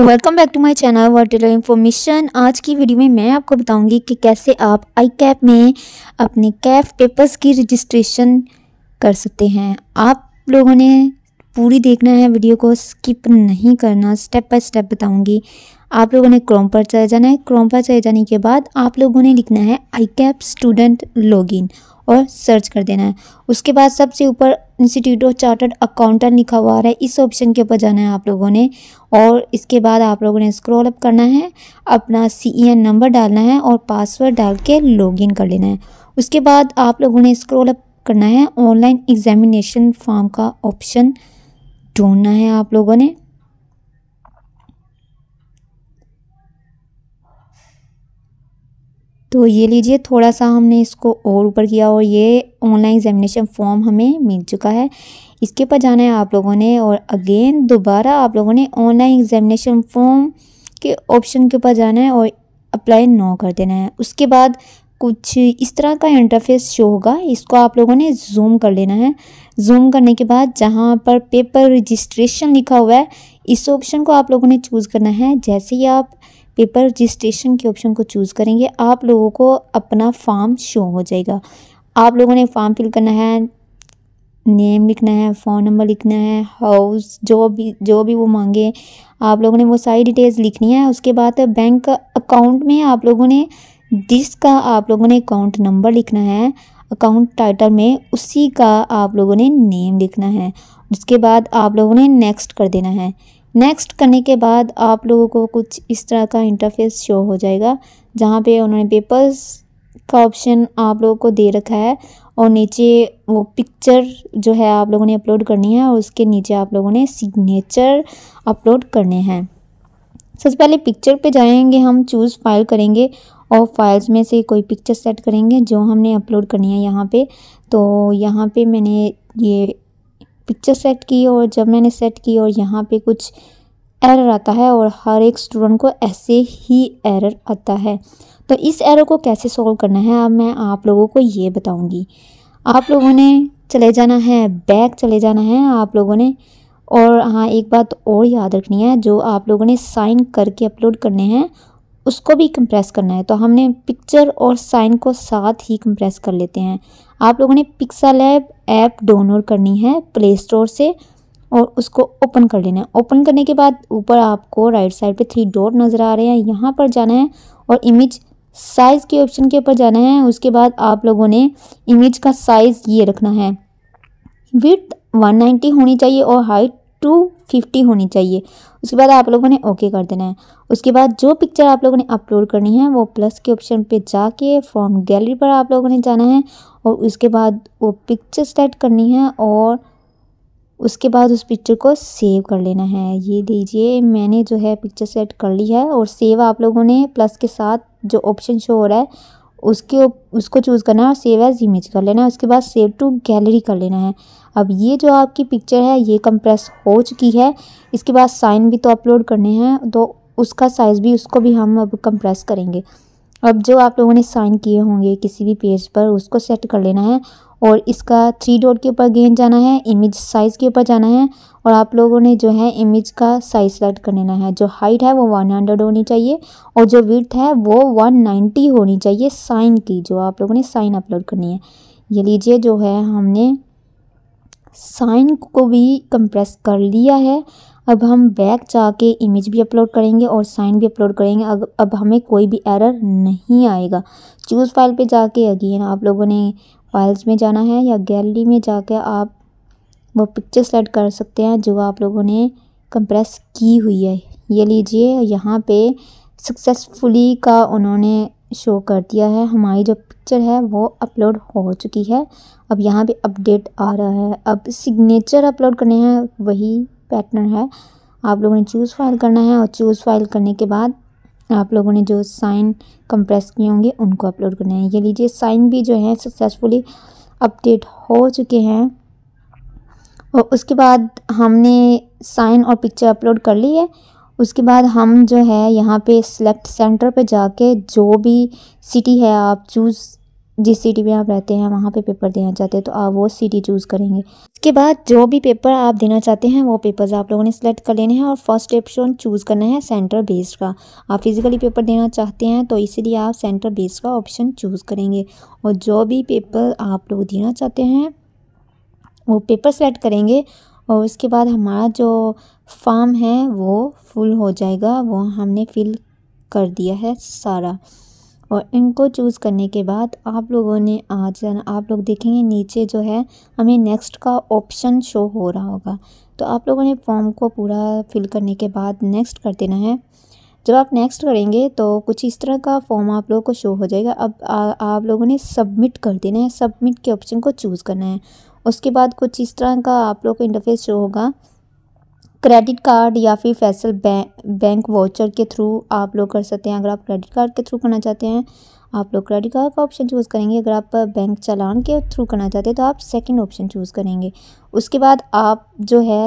welcome back to my channel water information आज की video में मैं आपको बताऊंगी कि कैसे आप आई कैप में अपने कैफ पेपर्स की रजिस्ट्रेशन कर सकते हैं आप लोगों ने पूरी देखना है वीडियो को स्किप नहीं करना स्टेप बाय स्टेप बताऊंगी आप लोगों ने क्रोम पर चले जाना है क्रोम पर चले जाने के बाद आप लोगों ने लिखना है आई कैप स्टूडेंट लॉगिन और सर्च कर देना है उसके बाद सबसे ऊपर इंस्टीट्यूट ऑफ चार्टर्ड अकाउंटेंट लिखा हुआ है इस ऑप्शन के ऊपर जाना है आप लोगों ने और इसके बाद आप लोगों ने स्क्रॉल अप करना है अपना सी नंबर e डालना है और पासवर्ड डाल के लॉगिन कर लेना है उसके बाद आप लोगों ने स्क्रॉल अप करना है ऑनलाइन एग्जामिनेशन फॉर्म का ऑप्शन ढूंढना है आप लोगों ने तो ये लीजिए थोड़ा सा हमने इसको और ऊपर किया और ये ऑनलाइन एग्जामिनेशन फॉर्म हमें मिल चुका है इसके ऊपर जाना है आप लोगों ने और अगेन दोबारा आप लोगों ने ऑनलाइन एग्जामिनेशन फॉर्म के ऑप्शन के ऊपर जाना है और अप्लाई नो कर देना है उसके बाद कुछ इस तरह का इंटरफेस शो होगा इसको आप लोगों ने जूम कर लेना है जूम करने के बाद जहाँ पर पेपर रजिस्ट्रेशन लिखा हुआ है इस ऑप्शन को आप लोगों ने चूज़ करना है जैसे ही आप पेपर रजिस्ट्रेशन के ऑप्शन को चूज़ करेंगे आप लोगों को अपना फॉर्म शो हो जाएगा आप लोगों ने फॉर्म फिल करना है नेम लिखना है फ़ोन नंबर लिखना है हाउस जो भी जो भी वो मांगे आप लोगों ने वो सारी डिटेल्स लिखनी है उसके बाद बैंक अकाउंट में आप लोगों ने जिसका आप लोगों ने अकाउंट नंबर लिखना है अकाउंट टाइटल में उसी का आप लोगों ने नेम लिखना है उसके बाद आप लोगों ने नेक्स्ट कर देना है नेक्स्ट करने के बाद आप लोगों को कुछ इस तरह का इंटरफेस शो हो जाएगा जहाँ पे उन्होंने पेपर्स का ऑप्शन आप लोगों को दे रखा है और नीचे वो पिक्चर जो है आप लोगों ने अपलोड करनी है और उसके नीचे आप लोगों ने सिग्नेचर अपलोड करने हैं सबसे पहले पिक्चर पे जाएंगे हम चूज़ फाइल करेंगे और फाइल्स में से कोई पिक्चर सेट करेंगे जो हमने अपलोड करनी है यहाँ पे तो यहाँ पे मैंने ये पिक्चर सेट की और जब मैंने सेट की और यहाँ पे कुछ एरर आता है और हर एक स्टूडेंट को ऐसे ही एरर आता है तो इस एरर को कैसे सॉल्व करना है अब मैं आप लोगों को ये बताऊँगी आप लोगों ने चले जाना है बैक चले जाना है आप लोगों ने और हाँ एक बात और याद रखनी है जो आप लोगों ने साइन करके अपलोड करने हैं उसको भी कंप्रेस करना है तो हमने पिक्चर और साइन को साथ ही कंप्रेस कर लेते हैं आप लोगों ने पिक्सा लैब ऐप डाउनलोड करनी है प्ले स्टोर से और उसको ओपन कर लेना है ओपन करने के बाद ऊपर आपको राइट साइड पे थ्री डॉट नज़र आ रहे हैं यहाँ पर जाना है और इमेज साइज़ के ऑप्शन के ऊपर जाना है उसके बाद आप लोगों ने इमेज का साइज़ ये रखना है विथ वन होनी चाहिए और हाइट टू फिफ्टी होनी चाहिए उसके बाद आप लोगों ने ओके कर देना है उसके बाद जो पिक्चर आप लोगों ने अपलोड करनी है वो प्लस के ऑप्शन पे जाके फ्रॉम गैलरी पर आप लोगों ने जाना है और उसके बाद वो पिक्चर सेलेक्ट करनी है और उसके बाद उस पिक्चर को सेव कर लेना है ये दीजिए मैंने जो है पिक्चर सेलेक्ट कर ली है और सेव आप लोगों ने प्लस के साथ जो ऑप्शन शो हो रहा है उसके उसको चूज़ करना है और सेव एज़ इमेज कर लेना है उसके बाद सेव टू गैलरी कर लेना है अब ये जो आपकी पिक्चर है ये कंप्रेस हो चुकी है इसके बाद साइन भी तो अपलोड करने हैं तो उसका साइज़ भी उसको भी हम अब कंप्रेस करेंगे अब जो आप लोगों ने साइन किए होंगे किसी भी पेज पर उसको सेट कर लेना है और इसका थ्री डॉट के ऊपर गेंद जाना है इमेज साइज़ के ऊपर जाना है और आप लोगों ने जो है इमेज का साइज सेलेक्ट कर लेना है जो हाइट है वो 100 होनी चाहिए और जो विथ है वो 190 होनी चाहिए साइन की जो आप लोगों ने साइन अपलोड करनी है ये लीजिए जो है हमने साइन को भी कंप्रेस कर लिया है अब हम बैक जाके इमेज भी अपलोड करेंगे और साइन भी अपलोड करेंगे अब अब हमें कोई भी एरर नहीं आएगा चूज़ फाइल पे जाके अगेन आप लोगों ने फाइल्स में जाना है या गैलरी में जाके आप वो पिक्चर सेलेक्ट कर सकते हैं जो आप लोगों ने कंप्रेस की हुई है ये लीजिए यहाँ पे सक्सेसफुली का उन्होंने शो कर दिया है हमारी जो पिक्चर है वो अपलोड हो चुकी है अब यहाँ पे अपडेट आ रहा है अब सिग्नेचर अपलोड करने हैं वही पैटर्न है आप लोगों ने चूज़ फाइल करना है और चूज़ फाइल करने के बाद आप लोगों ने जो साइन कंप्रेस किए होंगे उनको अपलोड करना है ये लीजिए साइन भी जो है सक्सेसफुली अपडेट हो चुके हैं और उसके बाद हमने साइन और पिक्चर अपलोड कर ली है उसके बाद हम जो है यहाँ पे सेलेक्ट सेंटर पे जाके जो भी सिटी है आप चूज़ जिस सिटी में आप रहते हैं वहाँ पे पेपर देना चाहते हैं तो आप वो सिटी चूज़ करेंगे इसके बाद जो भी पेपर आप देना चाहते हैं वो पेपर्स आप लोगों ने सेलेक्ट कर लेने हैं और फर्स्ट ऑप्शन चूज़ करना है सेंटर बेस्ड का आप फिज़िकली पेपर देना चाहते हैं तो इसीलिए आप सेंटर बेस्ड का ऑप्शन चूज़ करेंगे और जो भी पेपर आप लोग देना चाहते हैं वो पेपर सेलेक्ट करेंगे और उसके बाद हमारा जो फॉर्म है वो फुल हो जाएगा वो हमने फिल कर दिया है सारा और इनको चूज़ करने के बाद आप लोगों ने आज आप लोग देखेंगे नीचे जो है हमें नेक्स्ट का ऑप्शन शो हो रहा होगा तो आप लोगों ने फॉर्म को पूरा फिल करने के बाद नेक्स्ट कर देना है जब आप नेक्स्ट करेंगे तो कुछ इस तरह का फॉर्म आप लोगों को शो हो जाएगा अब आ, आप लोगों ने सबमिट कर देना है सबमिट के ऑप्शन को चूज़ करना है उसके बाद कुछ इस तरह का आप लोग को इंटरफेस शो होगा क्रेडिट कार्ड या फिर फैसल बैंक बैंक वाउचर के थ्रू आप लोग कर सकते हैं अगर आप क्रेडिट कार्ड के थ्रू करना चाहते हैं आप लोग क्रेडिट कार्ड का ऑप्शन चूज़ करेंगे अगर आप बैंक चालान के थ्रू करना चाहते हैं तो आप सेकंड ऑप्शन चूज़ करेंगे उसके बाद आप जो है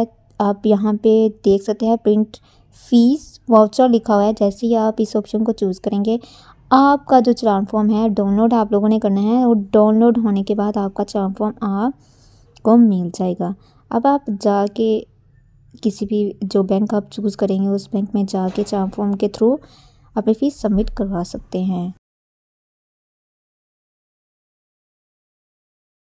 आप यहाँ पे देख सकते हैं प्रिंट फ़ीस वाउचर लिखा हुआ है जैसे ही आप इस ऑप्शन को चूज़ करेंगे आपका जो चलान फॉर्म है डाउनलोड आप लोगों ने करना है और डाउनलोड होने के बाद आपका चलान फॉर्म आपको मिल जाएगा अब आप जाके किसी भी जो बैंक आप चूज़ करेंगे उस बैंक में जाके चार फॉर्म के थ्रू अपनी फ़ीस सबमिट करवा सकते हैं